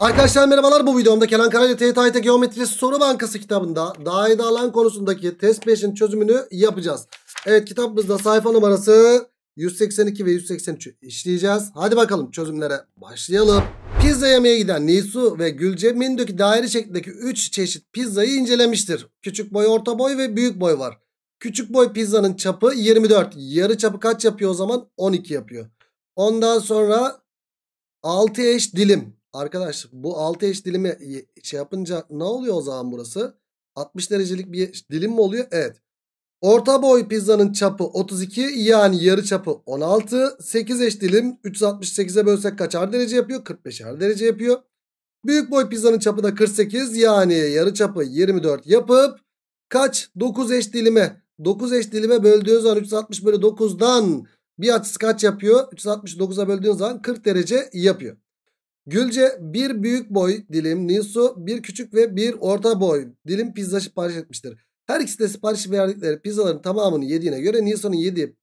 Arkadaşlar merhabalar bu videomda Kenan Karaca TYT Geometri Soru Bankası kitabında daire alan konusundaki test 5'in çözümünü yapacağız. Evet kitabımızda sayfa numarası 182 ve 183 işleyeceğiz. Hadi bakalım çözümlere başlayalım. Pizza yemeye giden Nisu ve Gülce Mindöki daire şeklindeki 3 çeşit pizzayı incelemiştir. Küçük boy, orta boy ve büyük boy var. Küçük boy pizzanın çapı 24. Yarı çapı kaç yapıyor o zaman? 12 yapıyor. Ondan sonra 6 eş dilim. Arkadaş bu 6 eş dilimi şey yapınca ne oluyor o zaman burası? 60 derecelik bir dilim mi oluyor? Evet. Orta boy pizzanın çapı 32 yani yarı çapı 16. 8 eş dilim 368'e bölsek kaçar derece yapıyor? 45'er derece yapıyor. Büyük boy pizzanın çapı da 48 yani yarı çapı 24 yapıp kaç? 9 eş dilime. 9 eş dilime böldüğün zaman 360 bölü 9'dan bir açısı kaç yapıyor? 369'a böldüğün zaman 40 derece yapıyor. Gülce bir büyük boy dilim, Nisu bir küçük ve bir orta boy dilim pizza sipariş etmiştir. Her ikisi de sipariş verdikleri pizzaların tamamını yediğine göre Nisu'nun yediği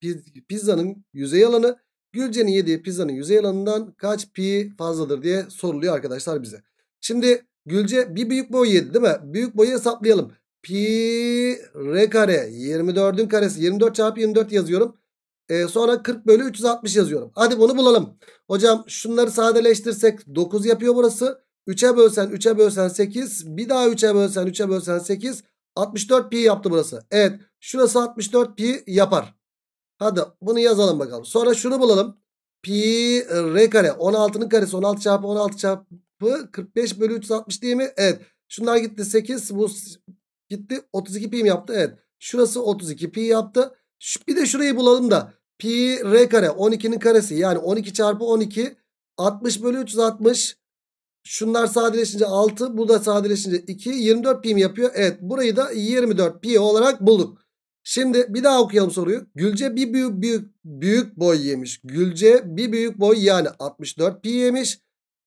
pizzanın yüzey alanı Gülce'nin yediği pizzanın yüzey alanından kaç pi fazladır diye soruluyor arkadaşlar bize. Şimdi Gülce bir büyük boy yedi değil mi? Büyük boyu hesaplayalım. Pi r kare 24'ün karesi 24 çarpı 24 yazıyorum. E, sonra 40 bölü 360 yazıyorum. Hadi bunu bulalım. Hocam şunları sadeleştirsek 9 yapıyor burası. 3'e bölsen 3'e bölsen 8. Bir daha 3'e bölsen 3'e bölsen 8. 64 pi yaptı burası. Evet şurası 64 pi yapar. Hadi bunu yazalım bakalım. Sonra şunu bulalım. Pi r kare 16'nın karesi 16 çarpı 16 çarpı 45 bölü 360 değil mi? Evet. Şunlar gitti 8 bu gitti 32 pi yaptı? Evet. Şurası 32 pi yaptı. Bir de şurayı bulalım da pi r kare 12'nin karesi yani 12 çarpı 12 60 bölü 360 şunlar sadeleşince 6 bu da sadeleşince 2 24 pi mi yapıyor? Evet burayı da 24 pi olarak bulduk. Şimdi bir daha okuyalım soruyu. Gülce bir büyük, büyük, büyük boy yemiş. Gülce bir büyük boy yani 64 pi yemiş.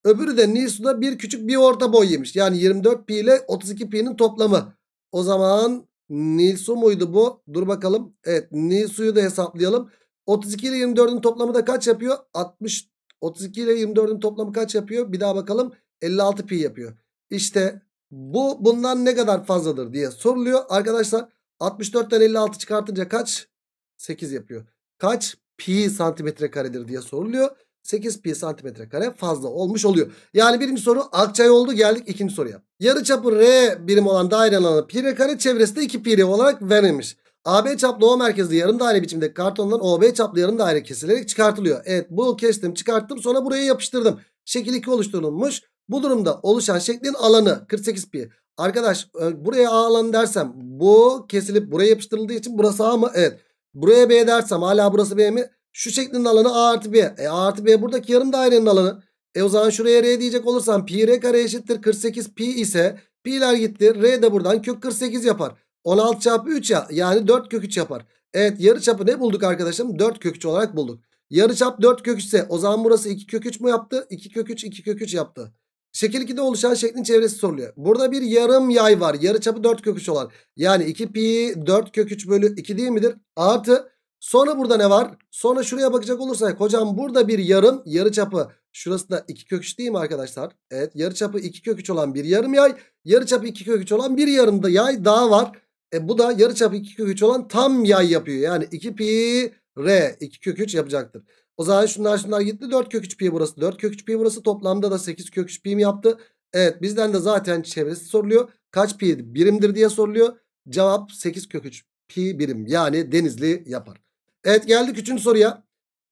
Öbürü de Nisu'da bir küçük bir orta boy yemiş. Yani 24 pi ile 32 pi'nin toplamı. O zaman Nilsu muydu bu? Dur bakalım. Evet Nilsu'yu da hesaplayalım. 32 ile 24'ün toplamı da kaç yapıyor? 60 32 ile 24'ün toplamı kaç yapıyor? Bir daha bakalım. 56 pi yapıyor. İşte bu bundan ne kadar fazladır diye soruluyor. Arkadaşlar 64'ten 56 çıkartınca kaç? 8 yapıyor. Kaç pi santimetre karedir diye soruluyor. 8 pi santimetre kare fazla olmuş oluyor. Yani birinci soru akçay oldu geldik ikinci soruya. Yarı çapı R birim olan dairenin alanı pi r kare çevresinde 2 pi r olarak verilmiş. AB çaplı O merkezli yarım daire biçimindeki kartondan OB çaplı yarım daire kesilerek çıkartılıyor. Evet bu kestim çıkarttım sonra buraya yapıştırdım. Şekil 2 oluşturulmuş. Bu durumda oluşan şeklin alanı 48 pi. Arkadaş e, buraya A alanı dersem bu kesilip buraya yapıştırıldığı için burası A mı? Evet. Buraya B dersem hala burası B mi? Şu şeklinin alanı A artı B. E A artı B buradaki yarım dairenin alanı. E o zaman şuraya R diyecek olursam pi R kare eşittir 48 pi ise pi'ler gitti. R de buradan kök 48 yapar. 16 çarpı 3 ya yani 4 kök 3 yapar. Evet yarı çapı ne bulduk arkadaşım? 4 kök 3 olarak bulduk. Yarı çap 4 kök 3 ise o zaman burası 2 kök 3 mu yaptı? 2 kök 3 2 kök 3 yaptı. Şekil 2'de oluşan şeklin çevresi soruluyor. Burada bir yarım yay var. Yarı çapı 4 kök 3 olan. Yani 2 pi 4 kök 3 bölü 2 değil midir? Artı Sonra burada ne var? Sonra şuraya bakacak olursak hocam burada bir yarım yarı çapı şurası da 2 kök 3 değil mi arkadaşlar? Evet yarı çapı 2 kök 3 olan bir yarım yay yarı çapı 2 kök 3 olan bir yarım da yay daha var. E bu da yarı çapı 2 kök 3 olan tam yay yapıyor. Yani 2 pi r 2 kök 3 yapacaktır. O zaman şunlar şunlar gitti 4 kök 3 pi burası 4 kök 3 pi burası toplamda da 8 kök 3 pi mi yaptı? Evet bizden de zaten çevresi soruluyor. Kaç pi birimdir diye soruluyor. Cevap 8 kök 3 pi birim yani denizli yapar. Evet geldik üçüncü soruya.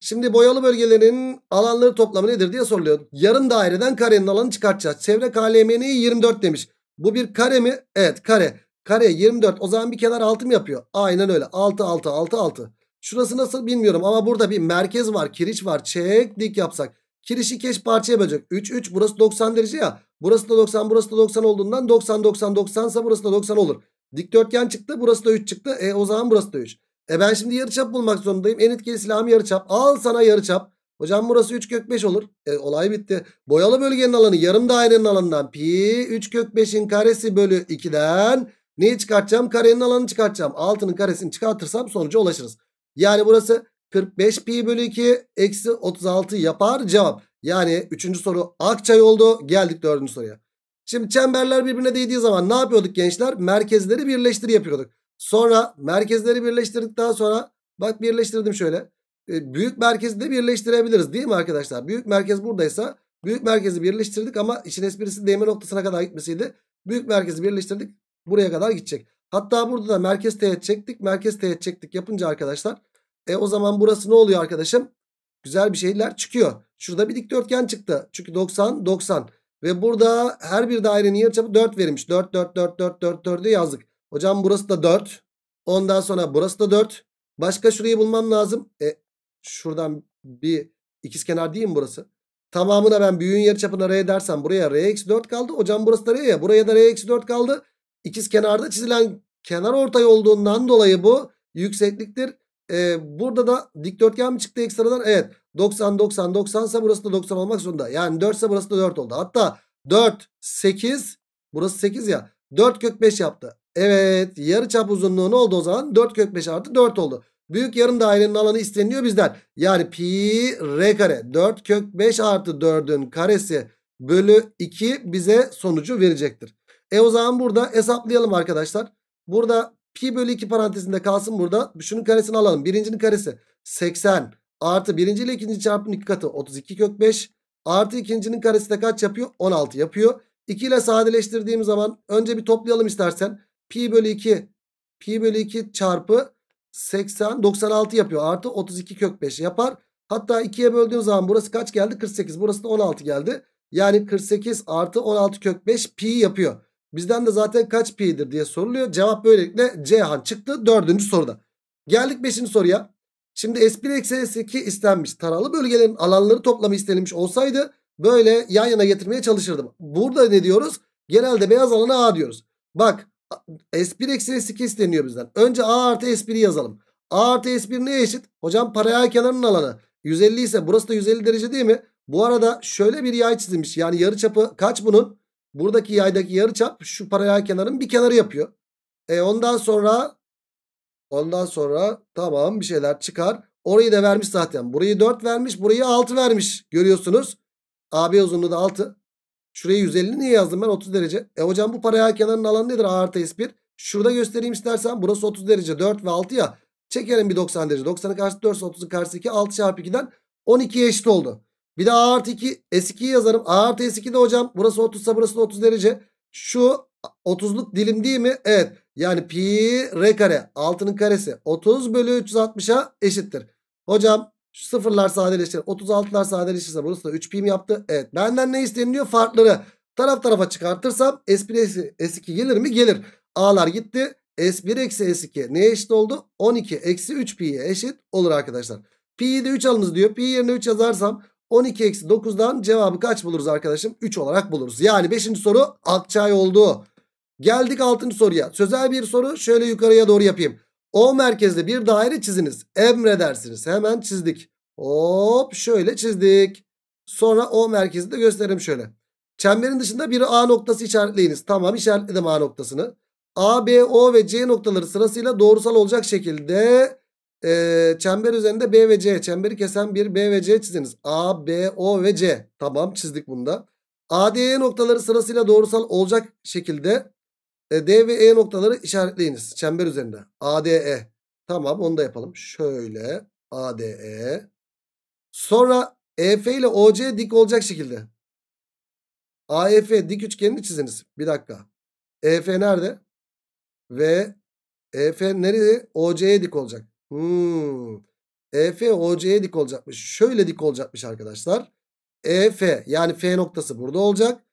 Şimdi boyalı bölgelerin alanları toplamı nedir diye soruluyor. Yarım daireden karenin alanı çıkartacağız. Çevre KLM'ni 24 demiş. Bu bir kare mi? Evet kare. Kare 24. O zaman bir kenar 6 mı yapıyor? Aynen öyle. 6 6 6 6. Şurası nasıl bilmiyorum ama burada bir merkez var. Kiriş var. Çek dik yapsak. Kirişi keş parçaya bölecek. 3 3 burası 90 derece ya. Burası da 90 burası da 90 olduğundan 90 90 90 ise burası da 90 olur. Dikdörtgen çıktı burası da 3 çıktı. E o zaman burası da 3. E ben şimdi yarıçap bulmak zorundayım. En etkili silahım yarıçap. Al sana yarıçap. Hocam burası 3 kök 5 olur. E, olay bitti. Boyalı bölgenin alanı yarım dairenin alanından pi 3 kök 5'in karesi bölü 2'den neyi çıkartacağım? Karenin alanını çıkartacağım. Altının karesini çıkartırsam sonuca ulaşırız. Yani burası 45 pi bölü 2 eksi 36 yapar cevap. Yani 3. soru Akçay oldu. Geldik 4. soruya. Şimdi çemberler birbirine değdiği zaman ne yapıyorduk gençler? Merkezleri birleştir yapıyorduk. Sonra merkezleri birleştirdikten sonra bak birleştirdim şöyle. E, büyük merkezi de birleştirebiliriz değil mi arkadaşlar? Büyük merkez buradaysa büyük merkezi birleştirdik ama işin esprisi değme noktasına kadar gitmesiydi. Büyük merkezi birleştirdik buraya kadar gidecek. Hatta burada da merkez teğet çektik merkez teğet çektik yapınca arkadaşlar. E o zaman burası ne oluyor arkadaşım? Güzel bir şeyler çıkıyor. Şurada bir dikdörtgen çıktı. Çünkü 90 90 ve burada her bir dairenin yarıçapı 4 verilmiş. 4 4 4 4 4 4'ü yazdık. Hocam burası da 4. Ondan sonra burası da 4. Başka şurayı bulmam lazım. E, şuradan bir ikizkenar değil mi burası? Tamamına ben büyüğün yarıçapına r dersem buraya r eksi 4 kaldı. Hocam burası da r ya. Buraya da r eksi 4 kaldı. İkiz kenarda çizilen kenar ortay olduğundan dolayı bu yüksekliktir. Ee, burada da dikdörtgen mi çıktı ekstradan? Evet. 90 90 90 ise burası da 90 olmak zorunda. Yani 4 ise burası da 4 oldu. Hatta 4 8 burası 8 ya. 4 kök 5 yaptı. Evet yarı çap uzunluğu ne oldu o zaman? 4 kök 5 artı 4 oldu. Büyük yarım dairenin alanı isteniliyor bizden. Yani pi r kare 4 kök 5 artı 4'ün karesi bölü 2 bize sonucu verecektir. E o zaman burada hesaplayalım arkadaşlar. Burada pi bölü 2 parantezinde kalsın burada. Şunun karesini alalım. Birincinin karesi 80 artı birinci ile ikinci çarpımın iki katı 32 kök 5 artı ikincinin karesi de kaç yapıyor? 16 yapıyor. 2 ile sadeleştirdiğim zaman önce bir toplayalım istersen. Pi bölü 2. Pi bölü 2 çarpı 80 96 yapıyor. Artı 32 kök 5 yapar. Hatta 2'ye böldüğün zaman burası kaç geldi? 48. Burası da 16 geldi. Yani 48 artı 16 kök 5 pi yapıyor. Bizden de zaten kaç pi'dir diye soruluyor. Cevap böylelikle Cihan çıktı. Dördüncü soruda. Geldik beşinci soruya. Şimdi S1 eksi 2 istenmiş. Taralı bölgelerin alanları toplamı istenilmiş olsaydı böyle yan yana getirmeye çalışırdım. Burada ne diyoruz? Genelde beyaz alanı A diyoruz. Bak S1 eksi S2 isteniyor bizden. Önce A artı S1'i yazalım. A artı S1 neye eşit? Hocam paralel kenarının alanı. 150 ise burası da 150 derece değil mi? Bu arada şöyle bir yay çizilmiş. Yani yarı çapı kaç bunun? Buradaki yaydaki yarı çap şu paralel kenarın bir kenarı yapıyor. E ondan sonra ondan sonra tamam bir şeyler çıkar. Orayı da vermiş zaten. Burayı 4 vermiş. Burayı 6 vermiş. Görüyorsunuz. AB uzunluğu da 6. Şuraya 150 niye yazdım ben? 30 derece. E hocam bu paraya kenarının alanı nedir? A artı S1. Şurada göstereyim istersen. Burası 30 derece. 4 ve 6 ya. Çekelim bir 90 derece. 90'ın karşısı 4, 30'un karşısı 2. 6 çarpı 2'den 12 eşit oldu. Bir de A artı 2 S2'yi yazarım. A artı S2 de hocam. Burası 30 ise burası da 30 derece. Şu 30'luk dilim değil mi? Evet. Yani pi r kare 6'nın karesi 30 bölü 360'a eşittir. Hocam şu sıfırlar sadeleşir. 36'lar sadeleşirse burası da 3 pim yaptı. Evet benden ne isteniliyor? Farkları. Taraf tarafa çıkartırsam S1 S2 gelir mi? Gelir. A'lar gitti. S1 eksi S2 neye eşit oldu? 12 eksi 3 pi'ye eşit olur arkadaşlar. Pi'yi de 3 alınız diyor. Pi yerine 3 yazarsam 12 eksi 9'dan cevabı kaç buluruz arkadaşım? 3 olarak buluruz. Yani 5. soru Akçay oldu. Geldik 6. soruya. Sözel bir soru şöyle yukarıya doğru yapayım. O merkezde bir daire çiziniz. Emredersiniz. Hemen çizdik. Hop şöyle çizdik. Sonra O merkezinde gösterelim şöyle. Çemberin dışında bir A noktası işaretleyiniz. Tamam işaretledim A noktasını. A, B, O ve C noktaları sırasıyla doğrusal olacak şekilde e, çember üzerinde B ve C. Çemberi kesen bir B ve C çiziniz. A, B, O ve C. Tamam çizdik bunda. A, D, E noktaları sırasıyla doğrusal olacak şekilde e, D ve E noktaları işaretleyiniz. Çember üzerinde. ADE. Tamam onu da yapalım. Şöyle ADE. Sonra EF ile OC dik olacak şekilde. AEF dik üçgenini çiziniz. Bir dakika. EF nerede? Ve EF nerede? OC'ye dik olacak. Hmm. EF OC'ye dik olacakmış. Şöyle dik olacakmış arkadaşlar. EF yani F noktası burada olacak.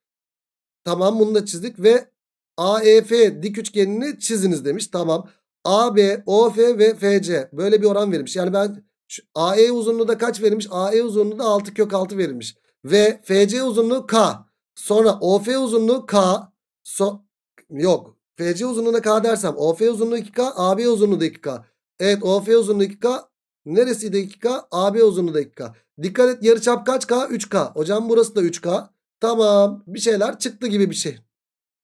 Tamam bunu da çizdik ve AEF dik üçgenini çiziniz demiş. Tamam. AB, OF ve FC böyle bir oran verilmiş. Yani ben AE uzunluğu da kaç verilmiş? AE uzunluğu da 6 kök 6 verilmiş. Ve FC uzunluğu K. Sonra OF uzunluğu K. So Yok. FC uzunluğuna K dersem OF uzunluğu 2K, AB uzunluğu da 2K. Evet OF uzunluğu 2K. Neresi de 2K? AB uzunluğu da 2K. Dikkat et yarıçap kaç K? 3K. Hocam burası da 3K. Tamam. Bir şeyler çıktı gibi bir şey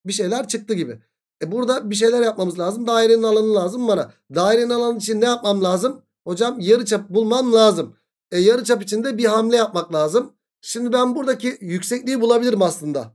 bir şeyler çıktı gibi. E burada bir şeyler yapmamız lazım. Dairenin alanı lazım bana. Dairenin alanı için ne yapmam lazım? Hocam yarıçap bulmam lazım. E yarıçap için de bir hamle yapmak lazım. Şimdi ben buradaki yüksekliği bulabilirim aslında.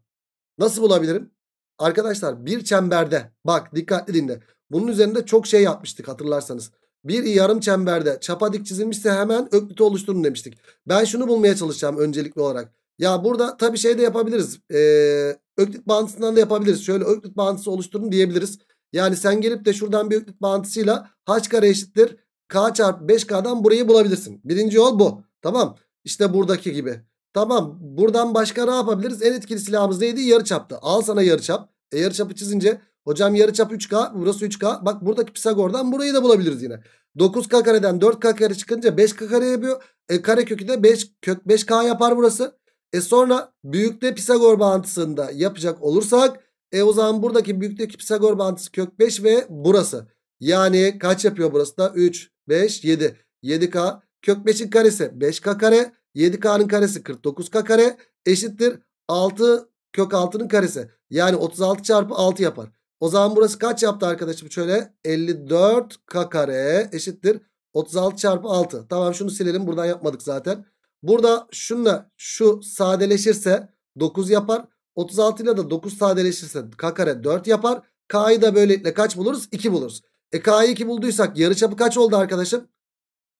Nasıl bulabilirim? Arkadaşlar bir çemberde bak dikkatli dinle. Bunun üzerinde çok şey yapmıştık hatırlarsanız. Bir yarım çemberde çapa dik çizilmişse hemen öklütü oluşturun demiştik. Ben şunu bulmaya çalışacağım öncelikli olarak. Ya burada tabii şey de yapabiliriz. Ee, öklit bağıntısından da yapabiliriz. Şöyle öklit bağıntısı oluşturun diyebiliriz. Yani sen gelip de şuradan bir öklit bağıntısıyla h kare eşittir k çarpı 5k'dan burayı bulabilirsin. Birinci yol bu. Tamam. İşte buradaki gibi. Tamam. Buradan başka ne yapabiliriz? En etkili silahımız neydi? Yarı çaptı. Al sana yarı çap. E çapı çizince hocam yarı çap 3k, burası 3k. Bak buradaki Pisagor'dan burayı da bulabiliriz yine. 9k kareden 4k kare çıkınca 5k kare yapıyor. E kare kökü de 5 kök 5k yapar burası. E sonra büyükte Pisagor bağıntısında yapacak olursak e o zaman buradaki büyükteki Pisagor bağıntısı kök 5 ve burası. Yani kaç yapıyor burası da? 3, 5, 7. 7K kök 5'in karesi 5K kare. 7K'nın karesi 49K kare eşittir 6 kök 6'nın karesi. Yani 36 çarpı 6 yapar. O zaman burası kaç yaptı arkadaşım? Şöyle 54K kare eşittir 36 çarpı 6. Tamam şunu silelim buradan yapmadık zaten. Burada şunla şu sadeleşirse 9 yapar. 36 ile de 9 sadeleşirse k kare 4 yapar. K'yı da böylelikle kaç buluruz? 2 buluruz. E K'yı 2 bulduysak yarıçapı kaç oldu arkadaşım?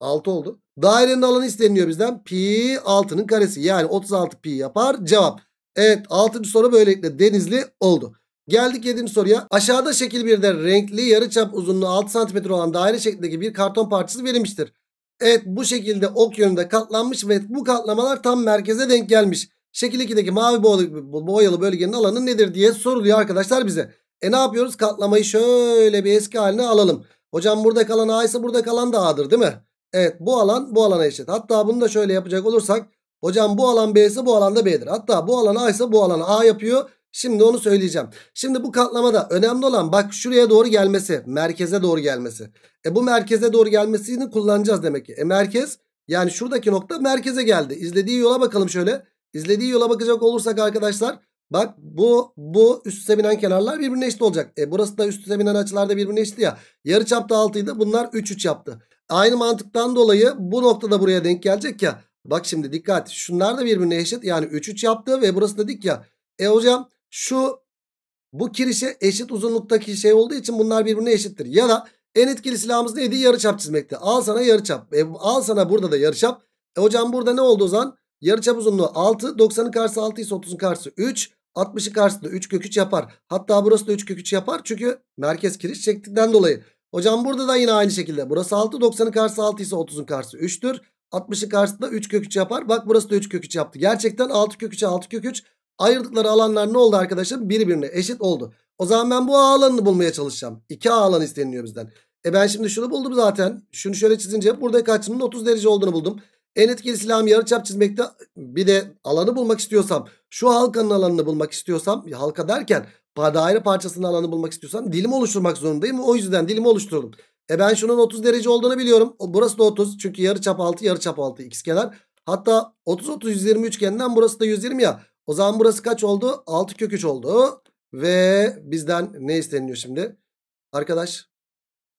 6 oldu. Dairenin alanı isteniliyor bizden. Pi 6'nın karesi. Yani 36 pi yapar. Cevap. Evet 6. soru böylelikle denizli oldu. Geldik 7. soruya. Aşağıda şekil 1'de renkli yarıçap uzunluğu 6 cm olan daire şeklindeki bir karton parçası verilmiştir. Evet bu şekilde ok yönünde katlanmış ve bu katlamalar tam merkeze denk gelmiş. Şekil 2'deki mavi boyalı bölgenin alanı nedir diye soruluyor arkadaşlar bize. E ne yapıyoruz? Katlamayı şöyle bir eski haline alalım. Hocam burada kalan A ise burada kalan da A'dır değil mi? Evet bu alan bu alana eşit. Hatta bunu da şöyle yapacak olursak. Hocam bu alan B ise bu alanda B'dir. Hatta bu alan A ise bu alanı A yapıyor. Şimdi onu söyleyeceğim. Şimdi bu katlamada önemli olan bak şuraya doğru gelmesi. Merkeze doğru gelmesi. E bu merkeze doğru gelmesini kullanacağız demek ki. E merkez yani şuradaki nokta merkeze geldi. İzlediği yola bakalım şöyle. İzlediği yola bakacak olursak arkadaşlar. Bak bu bu üste binen kenarlar birbirine eşit olacak. E burası da üste binen açılar da birbirine eşit ya. Yarı çapta 6 Bunlar 3 3 yaptı. Aynı mantıktan dolayı bu noktada buraya denk gelecek ya. Bak şimdi dikkat. Şunlar da birbirine eşit. Yani 3 3 yaptı ve burası da dik ya. E hocam şu bu kirişe eşit uzunluktaki şey olduğu için bunlar birbirine eşittir. Ya da en etkili silahımız neydi? Yarıçap çizmekti. Al sana yarıçap. E, al sana burada da yarıçap. E hocam burada ne oldu o zaman? Yarıçap uzunluğu 6. 90'ın karşısı 6 ise 30'un karşısı 3. 60'ın karşısında 3 kök 3 yapar. Hatta burası da 3 kök 3 yapar. Çünkü merkez kiriş çektiğinden dolayı. Hocam burada da yine aynı şekilde. Burası 6. 90'ın karşısı 6 ise 30'un karşısı 3'tür. 60'ın karşısında 3 kök 3 yapar. Bak burası da 3 kök 3 yaptı. Gerçekten 6 kök 3'e 6 kök 3. Ayırdıkları alanlar ne oldu arkadaşım? Birbirine eşit oldu. O zaman ben bu A alanını bulmaya çalışacağım. İki A alanı isteniliyor bizden. E ben şimdi şunu buldum zaten. Şunu şöyle çizince buradaki açının 30 derece olduğunu buldum. En etkili silahım yarıçap çizmekte. Bir de alanı bulmak istiyorsam, şu halkanın alanını bulmak istiyorsam, halka derken daire parçasının alanı bulmak istiyorsam dilim oluşturmak zorundayım. O yüzden dilimi oluşturdum. E ben şunun 30 derece olduğunu biliyorum. Burası da 30. Çünkü yarıçap 6, yarıçap 6 x kenar. Hatta 30 30 120 üçgeninden burası da 120 ya. O zaman burası kaç oldu? 6 kök 3 oldu. Ve bizden ne isteniyor şimdi? Arkadaş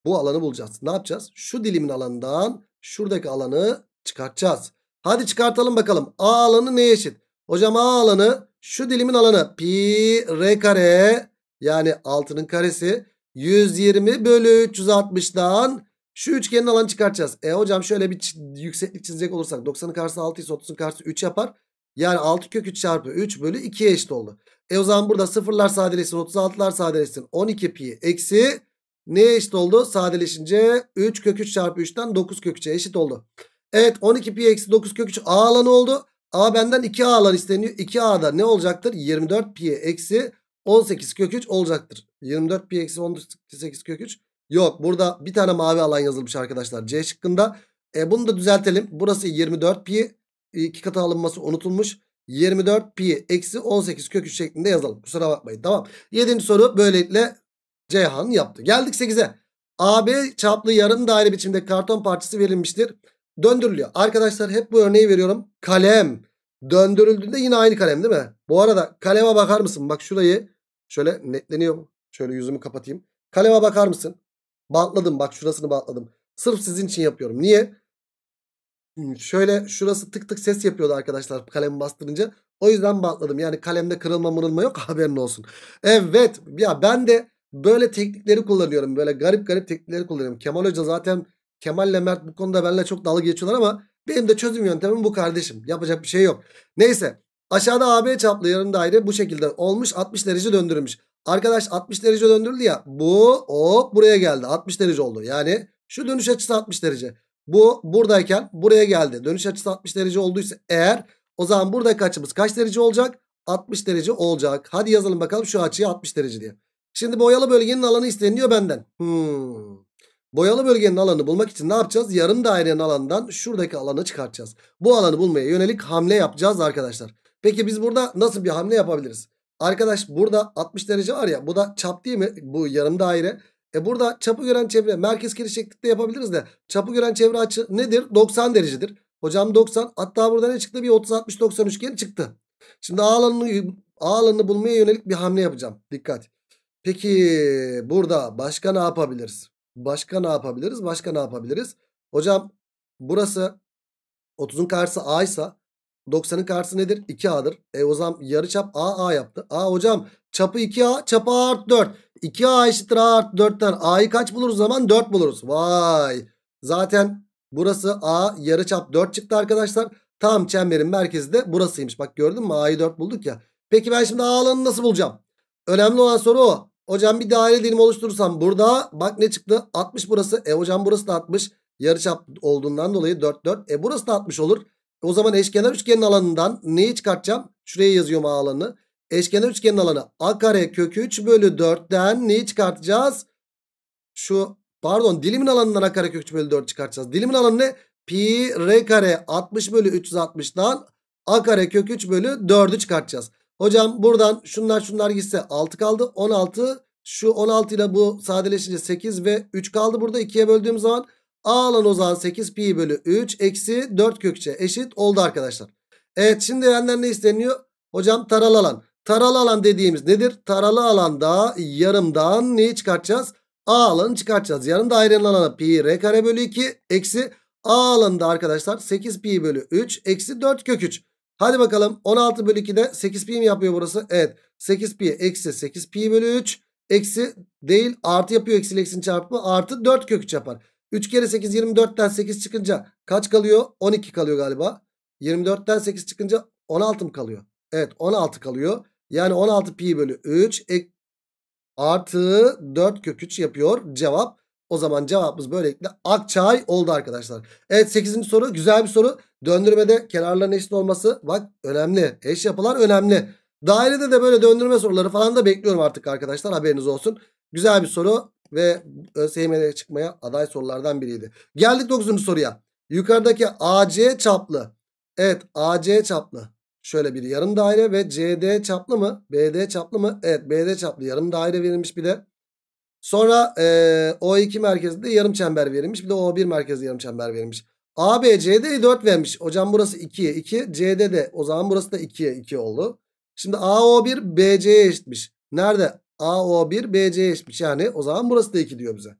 bu alanı bulacağız. Ne yapacağız? Şu dilimin alanından şuradaki alanı çıkartacağız. Hadi çıkartalım bakalım. A alanı neye eşit? Hocam A alanı şu dilimin alanı. Pi R kare yani 6'nın karesi 120 bölü 360'dan şu üçgenin alanı çıkartacağız. E hocam şöyle bir yükseklik çizecek olursak 90'ın karşısı 6 ise 30'un karşısı 3 yapar. Yani 6 kök 3 çarpı 3 bölü 2'ye eşit oldu. E o zaman burada sıfırlar sadeleşsin 36'lar sadeleşsin 12 pi eksi neye eşit oldu? Sadeleşince 3 kök 3 çarpı 3'ten 9 kök 3'e eşit oldu. Evet 12 pi eksi 9 kök 3 a alanı oldu. A benden 2 a alan isteniyor. 2 da ne olacaktır? 24 pi eksi 18 kök 3 olacaktır. 24 pi eksi 18 kök 3 yok. Burada bir tane mavi alan yazılmış arkadaşlar C şıkkında. E bunu da düzeltelim. Burası 24 pi iki katı alınması unutulmuş. 24 pi eksi 18 kök 3 şeklinde yazalım. Kusura bakmayın tamam. 7. soru böylelikle Ceyhan yaptı. Geldik 8'e. AB çaplı yarım daire biçimde karton parçası verilmiştir. Döndürülüyor. Arkadaşlar hep bu örneği veriyorum. Kalem döndürüldüğünde yine aynı kalem değil mi? Bu arada kaleme bakar mısın? Bak şurayı şöyle netleniyor mu? Şöyle yüzümü kapatayım. Kaleme bakar mısın? Bantladım bak şurasını bantladım. Sırf sizin için yapıyorum. Niye? Hmm, şöyle şurası tık tık ses yapıyordu arkadaşlar kalemi bastırınca. O yüzden bantladım. Yani kalemde kırılma mırılma yok haberin olsun. Evet ya ben de böyle teknikleri kullanıyorum. Böyle garip garip teknikleri kullanıyorum. Kemal Hoca zaten Kemal'le Mert bu konuda benimle çok dalga geçiyorlar ama benim de çözüm yöntemim bu kardeşim. Yapacak bir şey yok. Neyse aşağıda AB çaplı yarım daire bu şekilde olmuş 60 derece döndürmüş. Arkadaş 60 derece döndürüldü ya bu hop buraya geldi 60 derece oldu. Yani şu dönüş açısı 60 derece. Bu buradayken buraya geldi. Dönüş açısı 60 derece olduysa eğer o zaman buradaki açımız kaç derece olacak? 60 derece olacak. Hadi yazalım bakalım şu açıya 60 derece diye. Şimdi boyalı bölgenin alanı isteniyor benden. Hmm. Boyalı bölgenin alanı bulmak için ne yapacağız? Yarım dairenin alanından şuradaki alanı çıkartacağız. Bu alanı bulmaya yönelik hamle yapacağız arkadaşlar. Peki biz burada nasıl bir hamle yapabiliriz? Arkadaş burada 60 derece var ya bu da çap değil mi? Bu yarım daire. E burada çapı gören çevre merkez kirişeklikte yapabiliriz de çapı gören çevre açı nedir? 90 derecedir. Hocam 90 hatta burada ne çıktı? Bir 30-60-90 üçgen çıktı. Şimdi A alanını, A alanını bulmaya yönelik bir hamle yapacağım. Dikkat. Peki burada başka ne yapabiliriz? Başka ne yapabiliriz? Başka ne yapabiliriz? Hocam burası 30'un karşısı A ise 90'ın karşısı nedir? 2A'dır. E o zaman yarıçap A A yaptı. A hocam çapı 2A çapı A artı 4. 2A eşittir A artı 4'ten. A'yı kaç buluruz zaman? 4 buluruz. Vay. Zaten burası A yarı çap 4 çıktı arkadaşlar. Tam çemberin merkezi de burasıymış. Bak gördün mü? A'yı 4 bulduk ya. Peki ben şimdi A alanını nasıl bulacağım? Önemli olan soru o. Hocam bir daire dilimi oluşturursam burada bak ne çıktı? 60 burası. E hocam burası da 60. yarı çap olduğundan dolayı 4 4. E burası da 60 olur. O zaman eşkenar üçgenin alanından neyi çıkartacağım? Şuraya yazıyorum A alanı. Eşkenar üçgenin alanı A kare kökü 3 bölü 4'den neyi çıkartacağız? Şu pardon dilimin alanından A kare kökü 3 bölü 4 çıkartacağız. Dilimin alanı ne? Pi R kare 60 bölü 360'dan A kare kökü 3 bölü 4'ü çıkartacağız. Hocam buradan şunlar şunlar gitse 6 kaldı. 16 şu 16 ile bu sadeleşince 8 ve 3 kaldı burada 2'ye böldüğüm zaman A A'lan o 8 pi bölü 3 eksi 4 kökçe eşit oldu arkadaşlar. Evet şimdi benden ne isteniyor? Hocam taralı alan. Taralı alan dediğimiz nedir? Taralı alanda yarımdan neyi çıkartacağız? A alanı çıkartacağız. Yarım dairenin alanı pi r kare bölü 2 eksi A alanında arkadaşlar 8 pi bölü 3 eksi 4 kök 3. Hadi bakalım 16 bölü 2'de 8 pi mi yapıyor burası? Evet 8 pi eksi 8 pi bölü 3 eksi değil artı yapıyor eksi eksinin çarpımı artı 4 kök 3 yapar. 3 kere 8 24'ten 8 çıkınca kaç kalıyor? 12 kalıyor galiba. 24'ten 8 çıkınca 16 mı kalıyor? Evet 16 kalıyor. Yani 16 pi bölü 3 ek, artı 4 kök 3 yapıyor cevap. O zaman cevabımız böylelikle akçay oldu arkadaşlar. Evet 8. soru güzel bir soru. Döndürmede kenarların eşit olması bak önemli. Eş yapılar önemli. Dairede de böyle döndürme soruları falan da bekliyorum artık arkadaşlar haberiniz olsun. Güzel bir soru ve ÖSYM'de çıkmaya aday sorulardan biriydi. Geldik 9. soruya. Yukarıdaki AC çaplı. Evet AC çaplı. Şöyle bir yarım daire ve CD çaplı mı? BD çaplı mı? Evet BD çaplı yarım daire verilmiş bir de. Sonra e, O2 merkezinde yarım çember verilmiş. Bir de O1 merkezinde yarım çember verilmiş. AB CD'yi 4 vermiş. Hocam burası 2'ye 2. CD de o zaman burası da 2'ye 2 oldu. Şimdi AO1 BC'ye eşitmiş. Nerede? AO1 BC eşitmiş. Yani o zaman burası da 2 diyor bize.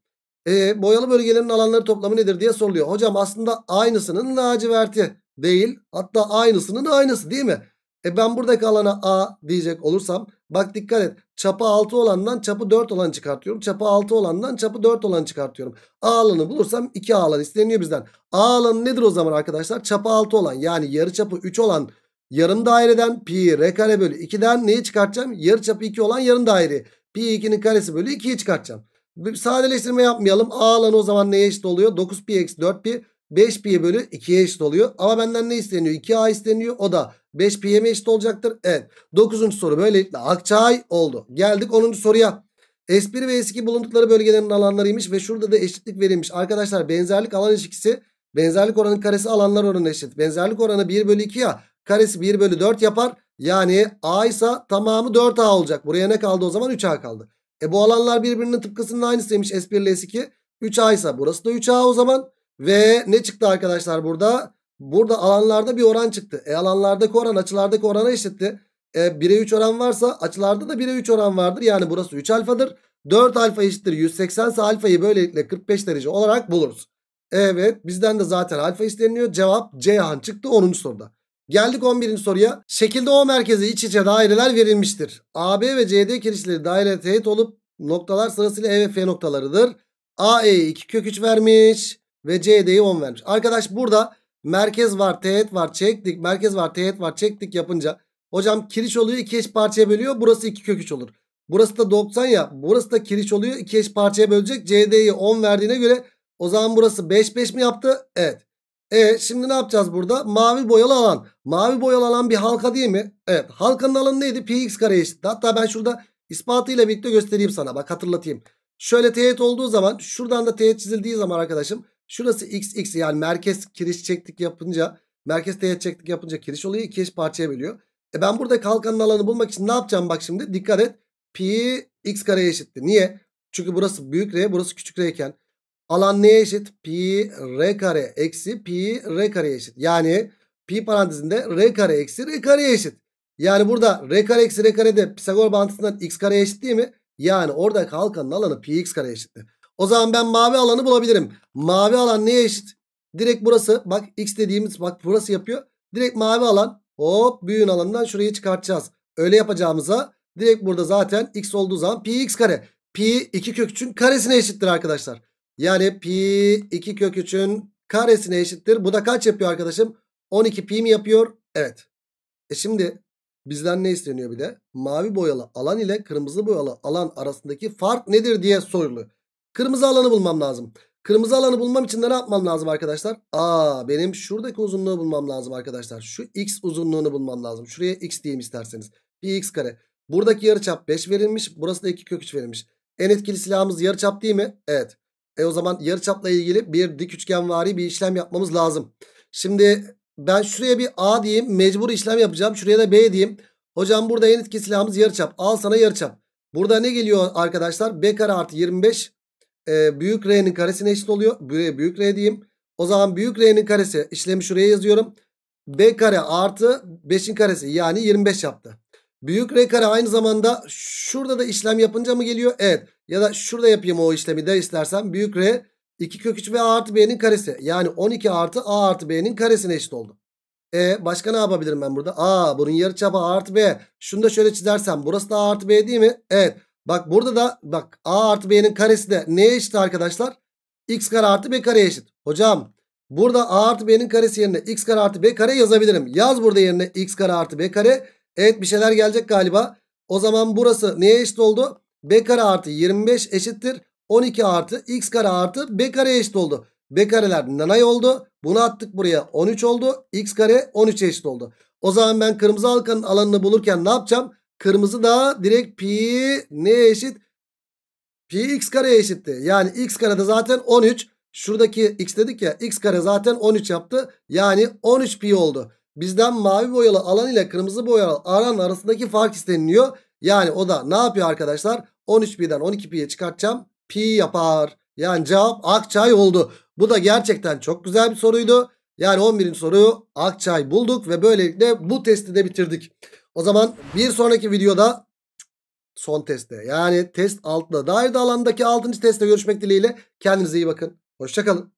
E, boyalı bölgelerin alanları toplamı nedir diye soruluyor. Hocam aslında aynısının laciverti değil. Hatta aynısının aynısı değil mi? E ben buradaki alana A diyecek olursam bak dikkat et. Çapı 6 olandan çapı 4 olan çıkartıyorum. Çapı 6 olandan çapı 4 olan çıkartıyorum. A alanı bulursam 2 A alan isteniyor bizden. A alanı nedir o zaman arkadaşlar? Çapı 6 olan yani yarı çapı 3 olan Yarım daireden pi r kare bölü 2'den neyi çıkartacağım? Yarıçapı 2 olan yarım daire Pi 2'nin karesi bölü 2'yi çıkartacağım. Bir sadeleştirme yapmayalım. A alanı o zaman neye eşit oluyor? 9 pi eksi 4 pi 5 pi bölü 2'ye eşit oluyor. Ama benden ne isteniyor? 2a isteniyor. O da 5 pi'ye mi eşit olacaktır? Evet. 9. soru böylelikle Akçay oldu. Geldik 10. soruya. S1 ve S2 bulundukları bölgelerin alanlarıymış ve şurada da eşitlik verilmiş. Arkadaşlar benzerlik alan ilişkisi Benzerlik oranın karesi alanlar oranı eşit. Benzerlik oranı 1 bölü 2 ya karesi 1 bölü 4 yapar. Yani A ise tamamı 4A olacak. Buraya ne kaldı o zaman? 3A kaldı. E bu alanlar birbirinin tıpkısının aynısıymış. S1 ile S2. 3A ise burası da 3A o zaman. Ve ne çıktı arkadaşlar burada? Burada alanlarda bir oran çıktı. E alanlardaki oran açılardaki orana eşitti. E 1'e 3 oran varsa açılarda da 1'e 3 oran vardır. Yani burası 3 alfadır. 4 alfa eşittir 180 ise alfayı böylelikle 45 derece olarak buluruz. Evet bizden de zaten alfa isteniyor. Cevap Ceyhan çıktı 10. soruda. Geldik 11. soruya. Şekilde O merkezi iç içe daireler verilmiştir. AB ve CD kirişleri daire teğet olup noktalar sırasıyla E ve F noktalarıdır. AE'yi 2 kök 3 vermiş ve CD'yi 10 vermiş. Arkadaş burada merkez var teğet var çektik. Merkez var teğet var çektik yapınca. Hocam kiriş oluyor 2 eş parçaya bölüyor. Burası 2 kök 3 olur. Burası da 90 ya. Burası da kiriş oluyor. 2 eş parçaya bölecek. CD'yi 10 verdiğine göre o zaman burası 5 5 mi yaptı? Evet. E şimdi ne yapacağız burada? Mavi boyalı alan. Mavi boyalı alan bir halka değil mi? Evet. Halkanın alanı neydi? Px kare eşitti. Hatta ben şurada ispatıyla birlikte göstereyim sana. Bak hatırlatayım. Şöyle teğet olduğu zaman şuradan da teğet çizildiği zaman arkadaşım şurası xx yani merkez kiriş çektik yapınca merkez teğet çektik yapınca kiriş oluyor. iki eş parçaya bölüyor. E ben burada halkanın alanı bulmak için ne yapacağım bak şimdi? Dikkat et. Pi x kare eşitti. Niye? Çünkü burası büyük r burası küçük r iken Alan neye eşit? Pi r kare eksi pi r kare eşit. Yani pi parantezinde r kare eksi r kare eşit. Yani burada r kare eksi r kare de Pisagor bağıntısından x kare eşit değil mi? Yani orada halkanın alanı pi x kare eşitti. O zaman ben mavi alanı bulabilirim. Mavi alan neye eşit? Direkt burası bak x dediğimiz bak burası yapıyor. Direkt mavi alan hop büyüğün alanından şurayı çıkartacağız. Öyle yapacağımıza direkt burada zaten x olduğu zaman pi x kare. Pi 2 kök 3'ün karesine eşittir arkadaşlar. Yani pi 2 kök 3'ün karesine eşittir. Bu da kaç yapıyor arkadaşım? 12 pi mi yapıyor? Evet. E şimdi bizden ne isteniyor bir de? Mavi boyalı alan ile kırmızı boyalı alan arasındaki fark nedir diye soruluyor. Kırmızı alanı bulmam lazım. Kırmızı alanı bulmam için de ne yapmam lazım arkadaşlar? Aa benim şuradaki uzunluğu bulmam lazım arkadaşlar. Şu x uzunluğunu bulmam lazım. Şuraya x diyeyim isterseniz. Pi x kare. Buradaki yarıçap 5 verilmiş. Burası da 2 kök 3 verilmiş. En etkili silahımız yarıçap değil mi? Evet. E o zaman yarı çapla ilgili bir dik üçgen üçgenvari bir işlem yapmamız lazım. Şimdi ben şuraya bir A diyeyim. Mecbur işlem yapacağım. Şuraya da B diyeyim. Hocam burada en etki silahımız çap. Al sana yarı çap. Burada ne geliyor arkadaşlar? B kare artı 25 e, büyük R'nin karesine eşit oluyor. Buraya büyük R diyeyim. O zaman büyük R'nin karesi işlemi şuraya yazıyorum. B kare artı 5'in karesi yani 25 yaptı. Büyük R kare aynı zamanda şurada da işlem yapınca mı geliyor? Evet. Ya da şurada yapayım o işlemi de istersen. Büyük R 2 kök 3 ve A artı B'nin karesi. Yani 12 artı A artı B'nin karesine eşit oldu. E başka ne yapabilirim ben burada? A bunun yarıçapı A artı B. Şunu da şöyle çizersem burası da A artı B değil mi? Evet. Bak burada da bak A artı B'nin karesi de neye eşit arkadaşlar? X kare artı B kare eşit. Hocam burada A artı B'nin karesi yerine X kare artı B kare yazabilirim. Yaz burada yerine X kare artı B kare. Evet bir şeyler gelecek galiba. O zaman burası neye eşit oldu? b kare artı 25 eşittir 12 artı x kare artı b kare eşit oldu. B kareler nanay oldu. Bunu attık buraya 13 oldu. X kare 13 eşit oldu. O zaman ben kırmızı halkanın alanını bulurken ne yapacağım? Kırmızı da direkt pi ne eşit? Pi x kare eşitti. Yani x kare de zaten 13. Şuradaki x dedik ya x kare zaten 13 yaptı. Yani 13 pi oldu. Bizden mavi boyalı alan ile kırmızı boyalı alan arasındaki fark isteniliyor. Yani o da ne yapıyor arkadaşlar? 13pi'den 12pi'ye çıkartacağım. Pi yapar. Yani cevap Akçay oldu. Bu da gerçekten çok güzel bir soruydu. Yani 11. soruyu Akçay bulduk ve böylelikle bu testi de bitirdik. O zaman bir sonraki videoda son testte yani test altına dair de alandaki 6. testte görüşmek dileğiyle. Kendinize iyi bakın. Hoşçakalın.